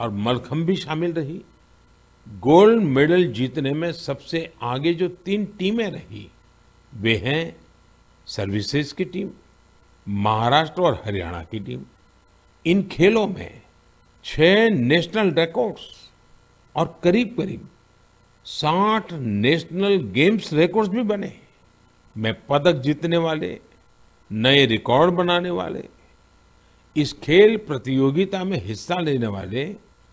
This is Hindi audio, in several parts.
और मलखम भी शामिल रही गोल्ड मेडल जीतने में सबसे आगे जो तीन टीमें रही वे हैं सर्विसेज की टीम महाराष्ट्र और हरियाणा की टीम इन खेलों में छह नेशनल रिकॉर्ड्स और करीब करीब साठ नेशनल गेम्स रिकॉर्ड्स भी बने मैं पदक जीतने वाले नए रिकॉर्ड बनाने वाले इस खेल प्रतियोगिता में हिस्सा लेने वाले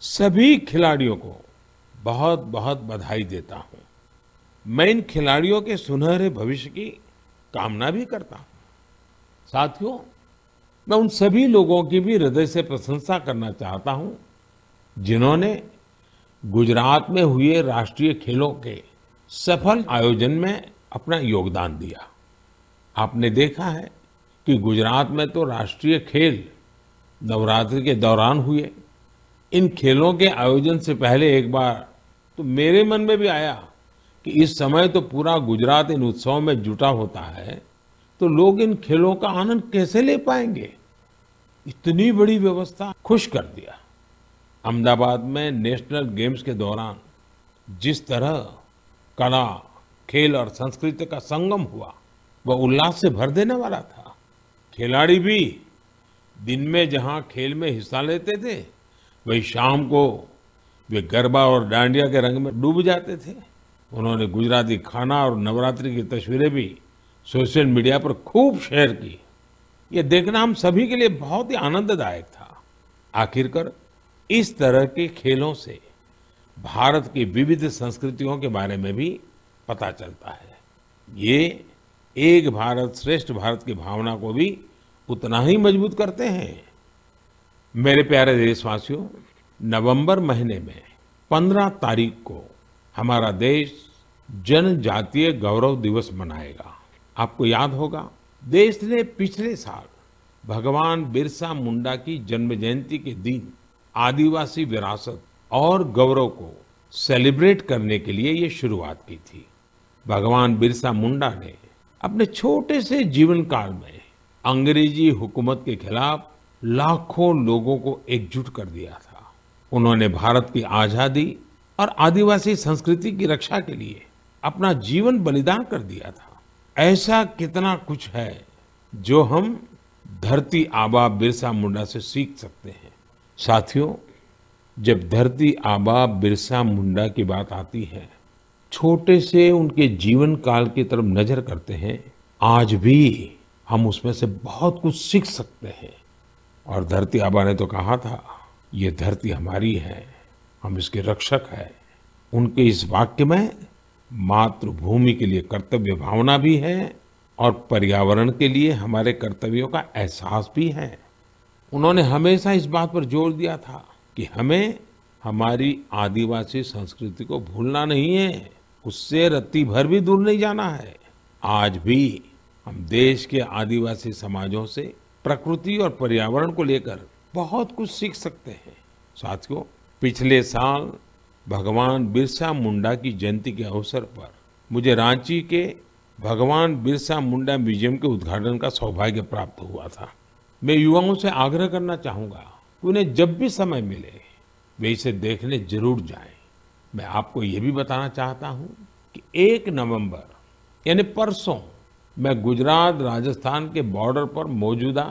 सभी खिलाड़ियों को बहुत बहुत बधाई देता हूं मैं इन खिलाड़ियों के सुनहरे भविष्य की कामना भी करता हूं साथियों मैं उन सभी लोगों की भी हृदय से प्रशंसा करना चाहता हूं जिन्होंने गुजरात में हुए राष्ट्रीय खेलों के सफल आयोजन में अपना योगदान दिया आपने देखा है कि गुजरात में तो राष्ट्रीय खेल नवरात्रि के दौरान हुए इन खेलों के आयोजन से पहले एक बार तो मेरे मन में भी आया कि इस समय तो पूरा गुजरात इन उत्सवों में जुटा होता है तो लोग इन खेलों का आनंद कैसे ले पाएंगे इतनी बड़ी व्यवस्था खुश कर दिया अहमदाबाद में नेशनल गेम्स के दौरान जिस तरह कला खेल और संस्कृति का संगम हुआ वह उल्लास से भर देने वाला था खिलाड़ी भी दिन में जहाँ खेल में हिस्सा लेते थे वही शाम को वे गरबा और डांडिया के रंग में डूब जाते थे उन्होंने गुजराती खाना और नवरात्रि की तस्वीरें भी सोशल मीडिया पर खूब शेयर की ये देखना हम सभी के लिए बहुत ही आनंददायक था आखिरकार इस तरह के खेलों से भारत की विविध संस्कृतियों के बारे में भी पता चलता है ये एक भारत श्रेष्ठ भारत की भावना को भी उतना ही मजबूत करते हैं मेरे प्यारे देशवासियों नवंबर महीने में 15 तारीख को हमारा देश जनजातीय गौरव दिवस मनाएगा आपको याद होगा देश ने पिछले साल भगवान बिरसा मुंडा की जन्म जयंती के दिन आदिवासी विरासत और गौरव को सेलिब्रेट करने के लिए ये शुरुआत की थी भगवान बिरसा मुंडा ने अपने छोटे से जीवन काल में अंग्रेजी हुकूमत के खिलाफ लाखों लोगों को एकजुट कर दिया था उन्होंने भारत की आजादी और आदिवासी संस्कृति की रक्षा के लिए अपना जीवन बलिदान कर दिया था ऐसा कितना कुछ है जो हम धरती आबा बिरसा मुंडा से सीख सकते हैं साथियों जब धरती आबा बिरसा मुंडा की बात आती है छोटे से उनके जीवन काल की तरफ नजर करते हैं आज भी हम उसमें से बहुत कुछ सीख सकते हैं और धरती आबा ने तो कहा था ये धरती हमारी है हम इसके रक्षक हैं उनके इस वाक्य में मातृभूमि के लिए कर्तव्य भावना भी है और पर्यावरण के लिए हमारे कर्तव्यों का एहसास भी है उन्होंने हमेशा इस बात पर जोर दिया था कि हमें हमारी आदिवासी संस्कृति को भूलना नहीं है उससे रत्ती भर भी दूर नहीं जाना है आज भी हम देश के आदिवासी समाजों से प्रकृति और पर्यावरण को लेकर बहुत कुछ सीख सकते हैं साथियों पिछले साल भगवान बिरसा मुंडा की जयंती के अवसर पर मुझे रांची के भगवान बिरसा मुंडा म्यूजियम के उद्घाटन का सौभाग्य प्राप्त हुआ था मैं युवाओं से आग्रह करना चाहूंगा कि उन्हें जब भी समय मिले वे इसे देखने जरूर जाएं। मैं आपको ये भी बताना चाहता हूँ कि एक नवंबर यानी परसों मैं गुजरात राजस्थान के बॉर्डर पर मौजूदा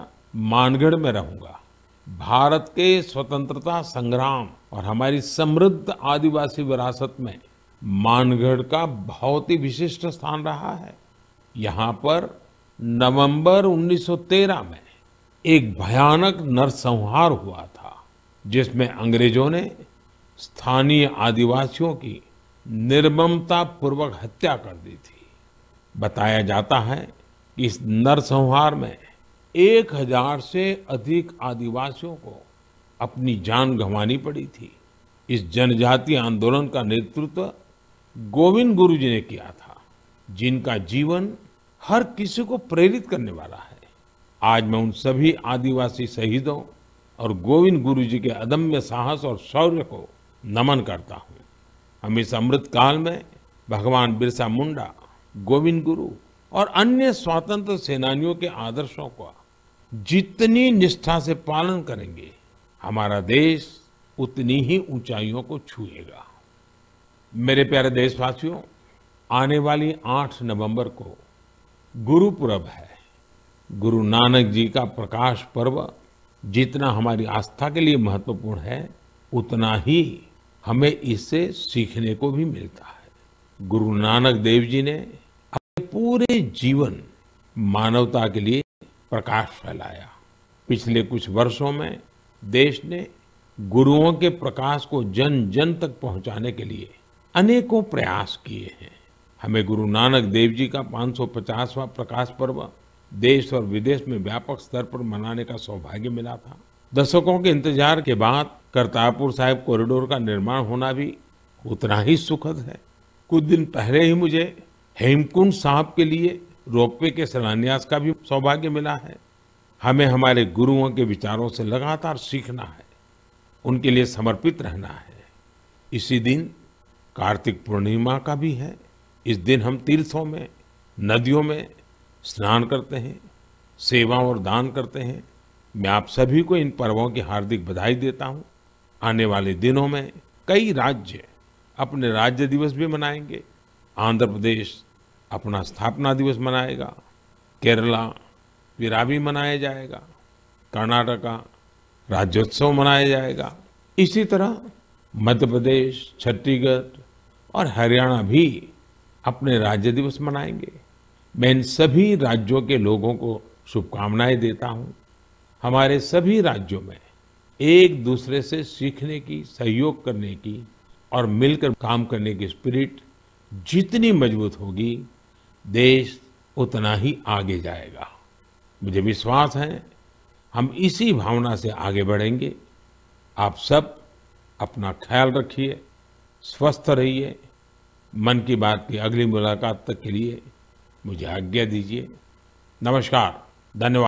मानगढ़ में रहूंगा भारत के स्वतंत्रता संग्राम और हमारी समृद्ध आदिवासी विरासत में मानगढ़ का बहुत ही विशिष्ट स्थान रहा है यहाँ पर नवंबर 1913 में एक भयानक नरसंहार हुआ था जिसमें अंग्रेजों ने स्थानीय आदिवासियों की पूर्वक हत्या कर दी थी बताया जाता है कि इस नरसंहार में एक हजार से अधिक आदिवासियों को अपनी जान गंवानी पड़ी थी इस जनजातीय आंदोलन का नेतृत्व गोविंद गुरु जी ने किया था जिनका जीवन हर किसी को प्रेरित करने वाला है आज मैं उन सभी आदिवासी शहीदों और गोविंद गुरु जी के अदम्य साहस और शौर्य को नमन करता हूँ हम इस अमृत काल में भगवान बिरसा मुंडा गोविंद गुरु और अन्य स्वतंत्र सेनानियों के आदर्शों का जितनी निष्ठा से पालन करेंगे हमारा देश उतनी ही ऊंचाइयों को छुएगा मेरे प्यारे देशवासियों आने वाली 8 नवंबर को गुरुपुरब है गुरु नानक जी का प्रकाश पर्व जितना हमारी आस्था के लिए महत्वपूर्ण है उतना ही हमें इससे सीखने को भी मिलता है गुरु नानक देव जी ने अपने पूरे जीवन मानवता के लिए प्रकाश फैलाया पिछले कुछ वर्षों में देश ने गुरुओं के प्रकाश को जन जन तक पहुंचाने के लिए अनेकों प्रयास किए हैं हमें गुरु नानक देव जी का 550वां प्रकाश पर्व देश और विदेश में व्यापक स्तर पर मनाने का सौभाग्य मिला था दशकों के इंतजार के बाद करतारपुर साहिब कॉरिडोर का निर्माण होना भी उतना ही सुखद है कुछ दिन पहले ही मुझे हेमकुंड साहब के लिए रोपवे के शिलान्यास का भी सौभाग्य मिला है हमें हमारे गुरुओं के विचारों से लगातार सीखना है उनके लिए समर्पित रहना है इसी दिन कार्तिक पूर्णिमा का भी है इस दिन हम तीर्थों में नदियों में स्नान करते हैं सेवा और दान करते हैं मैं आप सभी को इन पर्वों की हार्दिक बधाई देता हूँ आने वाले दिनों में कई राज्य अपने राज्य दिवस भी मनाएंगे आंध्र प्रदेश अपना स्थापना दिवस मनाएगा केरला विरावी मनाया जाएगा कर्नाटका राज्योत्सव मनाया जाएगा इसी तरह मध्य प्रदेश छत्तीसगढ़ और हरियाणा भी अपने राज्य दिवस मनाएंगे मैं इन सभी राज्यों के लोगों को शुभकामनाएं देता हूं हमारे सभी राज्यों में एक दूसरे से सीखने की सहयोग करने की और मिलकर काम करने की स्पिरिट जितनी मजबूत होगी देश उतना ही आगे जाएगा मुझे विश्वास है हम इसी भावना से आगे बढ़ेंगे आप सब अपना ख्याल रखिए स्वस्थ रहिए मन की बात की अगली मुलाकात तक के लिए मुझे आज्ञा दीजिए नमस्कार धन्यवाद